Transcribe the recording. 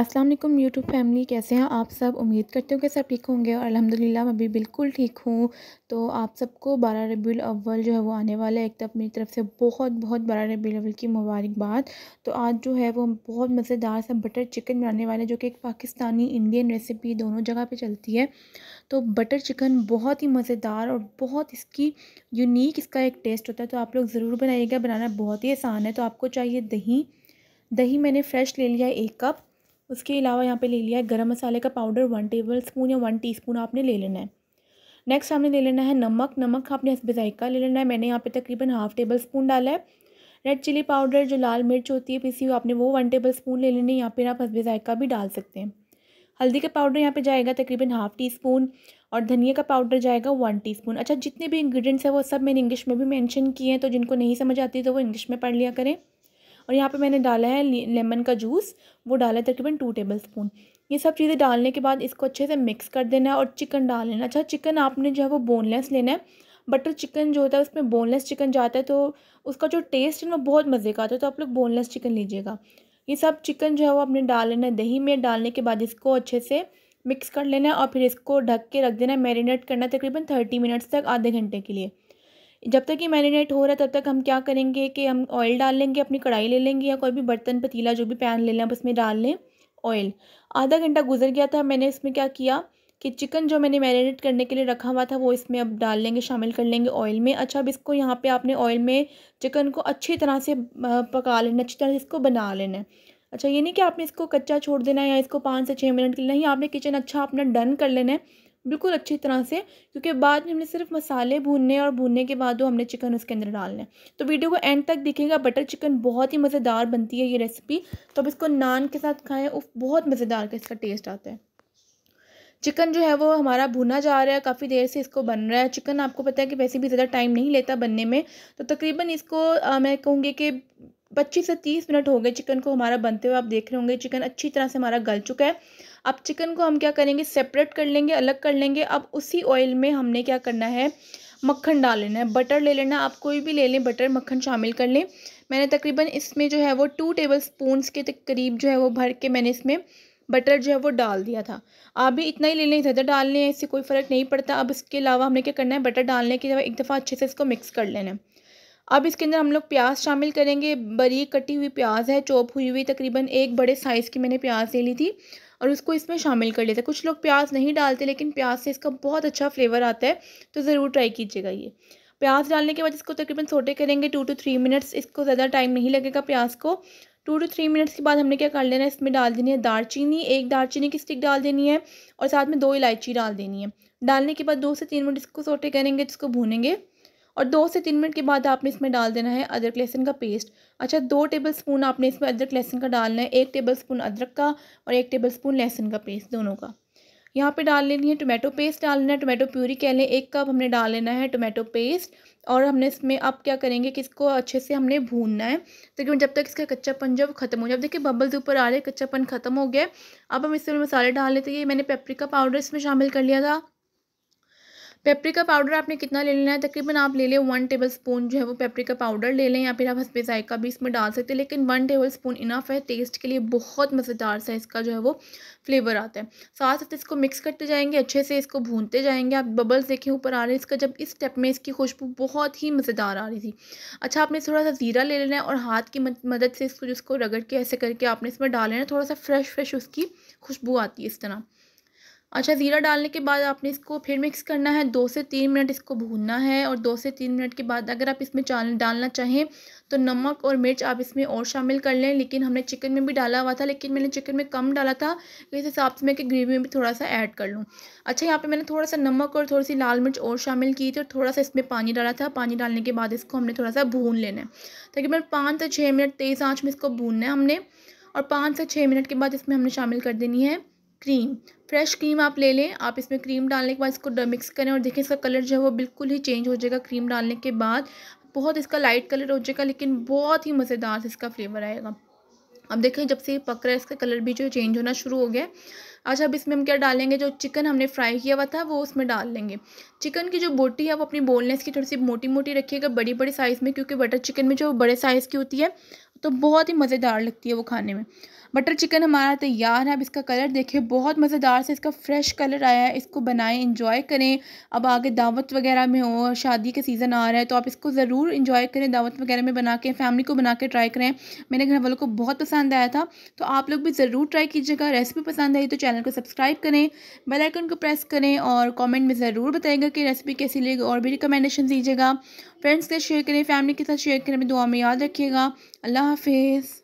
अस्सलाम वालेकुम YouTube family कैसे हैं आप सब उम्मीद करते हो कि सब ठीक होंगे और अल्हम्दुलिल्लाह मैं भी बिल्कुल ठीक हूँ तो आप सबको बारह रबी अव्वल जो है वो आने वाला है एक तब मेरी तरफ से बहुत बहुत बारह रबी अव्वल की मुबारकबाद तो आज जो है वो बहुत मज़ेदार सा बटर चिकन बनाने वाले जो कि एक पाकिस्तानी इंडियन रेसिपी दोनों जगह पर चलती है तो बटर चिकन बहुत ही मज़ेदार और बहुत इसकी यूनिक इसका एक टेस्ट होता है तो आप लोग ज़रूर बनाइएगा बनाना बहुत ही आसान है तो आपको चाहिए दही दही मैंने फ्रेश ले लिया एक कप उसके अलावा यहाँ पे ले लिया है गरम मसाले का पाउडर वन टेबल स्पून या वन टीस्पून आपने ले लेना है नेक्स्ट आपने ले लेना है नमक नमक आपने हसब का ले लेना है मैंने यहाँ पे तकरीबन हाफ़ टेबल स्पून डाला है रेड चिली पाउडर जो लाल मिर्च होती है पीसी हुई आपने वो वन टेबल स्पून ले लेना है यहाँ पर आप हसब भी डाल सकते हैं हल्दी का पाउडर यहाँ पे जाएगा तकरीबन हाफ़ टी स्पून और धनिया का पाउडर जाएगा वन स्पून अच्छा जितने भी इंग्रेडिएंट्स हैं वो सब मैंने इंग्लिश में भी मेंशन किए हैं तो जिनको नहीं समझ आती तो वो इंग्लिश में पढ़ लिया करें और यहाँ पे मैंने डाला है लेमन का जूस वो डाला है तकरीबन टू टेबल स्पून ये सब चीज़ें डालने के बाद इसको अच्छे से मिक्स कर देना है और चिकन डाल लेना अच्छा चिकन आपने जो है वो बोनलेस लेना है बटर चिकन जो होता है उसमें बोनलेस चिकन जाता है तो उसका जो टेस्ट है ना बहुत मज़े का आता है तो आप लोग बोनलेस चिकन लीजिएगा ये सब चिकन जो है वो आपने डाल लेना है दही में डालने के बाद इसको अच्छे से मिक्स कर लेना है और फिर इसको ढक के रख देना है मैरिनेट करना है तकरीबन थर्टी मिनट्स तक आधे घंटे के लिए जब तक ये मैरिनेट हो रहा है तब तक हम क्या करेंगे कि हम ऑयल डाल लेंगे अपनी कढ़ाई ले लेंगे या कोई भी बर्तन पतीला जो भी पैन ले लें आप उसमें डाल लें ऑयल आधा घंटा गुजर गया था मैंने इसमें क्या किया कि चिकन जो मैंने मैरिनेट करने के लिए रखा हुआ था वो इसमें अब डाल लेंगे शामिल कर लेंगे ऑयल में अच्छा अब इसको यहाँ पे आपने ऑयल में चिकन को अच्छी तरह से पका लेना अच्छी तरह से इसको बना लेना है अच्छा ये नहीं कि आपने इसको कच्चा छोड़ देना है या इसको पाँच से छः मिनट के लिए नहीं आपने किचन अच्छा अपना डन कर लेना है बिल्कुल अच्छी तरह से क्योंकि बाद में हमने सिर्फ मसाले भूनने और भूनने के बाद वो हमने चिकन उसके अंदर डालना है तो वीडियो को एंड तक दिखेगा बटर चिकन बहुत ही मज़ेदार बनती है ये रेसिपी तो अब इसको नान के साथ खाएँ बहुत मज़ेदार का इसका टेस्ट आता है चिकन जो है वो हमारा भुना जा रहा है काफ़ी देर से इसको बन रहा है चिकन आपको पता है कि वैसे भी ज़्यादा टाइम नहीं लेता बनने में तो तकरीबन इसको आ, मैं कहूँगी कि पच्चीस से तीस मिनट हो गए चिकन को हमारा बनते हुए आप देख रहे होंगे चिकन अच्छी तरह से हमारा गल चुका है अब चिकन को हम क्या करेंगे सेपरेट कर लेंगे अलग कर लेंगे अब उसी ऑयल में हमने क्या करना है मक्खन डाल लेना है बटर ले लेना आप कोई भी ले लें बटर मक्खन शामिल कर लें मैंने तकरीबन इसमें जो है वो टू टेबल स्पून के करीब जो है वो भर के मैंने इसमें बटर जो है वो डाल दिया था आप भी इतना ही ले लें ज़्यादा डाल लें इससे कोई फ़र्क नहीं पड़ता अब इसके अलावा हमने क्या करना है बटर डालने के अलावा एक दफ़ा अच्छे से इसको मिक्स कर लेना है अब इसके अंदर हम लोग प्याज शामिल करेंगे बरी कटी हुई प्याज है चॉप हुई हुई तकरीबन एक बड़े साइज़ की मैंने प्याज ले ली थी और उसको इसमें शामिल कर लेते हैं कुछ लोग प्याज नहीं डालते लेकिन प्याज से इसका बहुत अच्छा फ्लेवर आता है तो ज़रूर ट्राई कीजिएगा ये प्याज डालने के बाद इसको तकरीबन सोटे करेंगे टू टू थ्री मिनट्स इसको ज़्यादा टाइम नहीं लगेगा प्याज को टू टू थ्री मिनट्स के बाद हमने क्या कर लेना है इसमें डाल देनी है दारचीनी एक दारचीनी की स्टिक डाल देनी है और साथ में दो इलायची डाल देनी है डालने के बाद दो से तीन मिनट इसको सोटे करेंगे जिसको तो भूनेंगे और दो से तीन मिनट के बाद आपने इसमें डाल देना है अदरक लहसुन का पेस्ट अच्छा दो टेबल स्पून आपने इसमें अदरक लहसुन का डालना है एक टेबल स्पून अदरक का और एक टेबल स्पून लहसुन का पेस्ट दोनों का यहाँ पे डाल लेनी है टोमेटो पेस्ट डाल लेना है टोमेटो प्यूरी कह लें एक कप हमने डाल लेना है टोमेटो पेस्ट और हमने इसमें अब क्या करेंगे कि इसको अच्छे से हमने भूनना है तो जब तक इसका कच्चापन जब खत्म हो जाए देखिए बबल्स ऊपर आ रहे कच्चापन खत्म हो गया अब हम इसमें मसाले डाल लेते हैं मैंने पेपरिका पाउडर इसमें शामिल कर लिया था पेपरिका पाउडर आपने कितना ले लेना है तकरीबन आप ले लें वन टेबल स्पून जो है वो पेपरिका पाउडर ले लें या फिर आप हंसपे जायका भी इसमें डाल सकते हैं लेकिन वन टेबल स्पून इनफ है टेस्ट के लिए बहुत मज़ेदार सा इसका जो है वो फ्लेवर आता है साथ साथ इसको मिक्स करते जाएंगे अच्छे से इसको भूनते जाएंगे आप बबल्स देखें ऊपर आ रहे हैं इसका जब इस स्टेप में इसकी खुशबू बहुत ही मज़ेदार आ रही थी अच्छा आपने थोड़ा सा ज़ीरा ले लेना है और हाथ की मदद से इसको जिसको रगड़ के ऐसे करके आपने इसमें डाल लेना है थोड़ा सा फ्रेश फ्रेश उसकी खुशबू आती है इस तरह अच्छा ज़ीरा डालने के बाद आपने इसको फिर मिक्स करना है दो से तीन मिनट इसको भूनना है और दो से तीन मिनट के बाद अगर आप इसमें चाल डालना चाहें तो नमक और मिर्च आप इसमें और शामिल कर लें लेकिन हमने चिकन में भी डाला हुआ था लेकिन मैंने चिकन में कम डाला था तो इस हिसाब से मैं कि ग्रेवी में भी थोड़ा सा ऐड कर लूँ अच्छा यहाँ पर मैंने थोड़ा सा नमक और थोड़ी सी लाल मिर्च और शामिल की थी और थोड़ा सा इसमें पानी डाला था पानी डालने के बाद इसको हमने थोड़ा सा भून लेना है तकरीबन पाँच से छः मिनट तेज़ आँच में इसको भूनना है हमने और पाँच से छः मिनट के बाद इसमें हमने शामिल कर देनी है क्रीम फ्रेश क्रीम आप ले लें आप इसमें क्रीम डालने के बाद इसको मिक्स करें और देखें इसका कलर जो है वो बिल्कुल ही चेंज हो जाएगा क्रीम डालने के बाद बहुत इसका लाइट कलर हो जाएगा लेकिन बहुत ही मज़ेदार से इसका फ्लेवर आएगा अब देखें जब से ये पक रहा है इसका कलर भी जो चेंज होना शुरू हो गया अच्छा अब इसमें हम क्या डालेंगे जो चिकन हमने फ्राई किया हुआ था वो उसमें डाल लेंगे चिकन की जो बोटी है वो अपनी बोनलेस की थोड़ी सी मोटी मोटी रखिएगा बड़ी बड़ी साइज़ में क्योंकि बटर चिकन में जो बड़े साइज़ की होती है तो बहुत ही मज़ेदार लगती है वो खाने में बटर चिकन हमारा तैयार है अब इसका कलर देखें बहुत मज़ेदार से इसका फ्रेश कलर आया है इसको बनाएं इंजॉय करें अब आगे दावत वगैरह में हो शादी के सीज़न आ रहा है तो आप इसको ज़रूर इंजॉय करें दावत वगैरह में बना के फैमिली को बना के ट्राई करें मेरे घर वालों को बहुत पसंद आया था तो आप लोग भी ज़रूर ट्राई कीजिएगा रेसिपी पसंद आई तो चैनल को सब्सक्राइब करें बेलाइकन को प्रेस करें और कॉमेंट में ज़रूर बताएगा कि रेसिपी कैसी लेगी और भी रिकमेंडेशन दीजिएगा फ्रेंड्स के साथ शेयर करें फैमिली के साथ शेयर करें दुआ में याद रखिएगा अल्लाह हाफिज़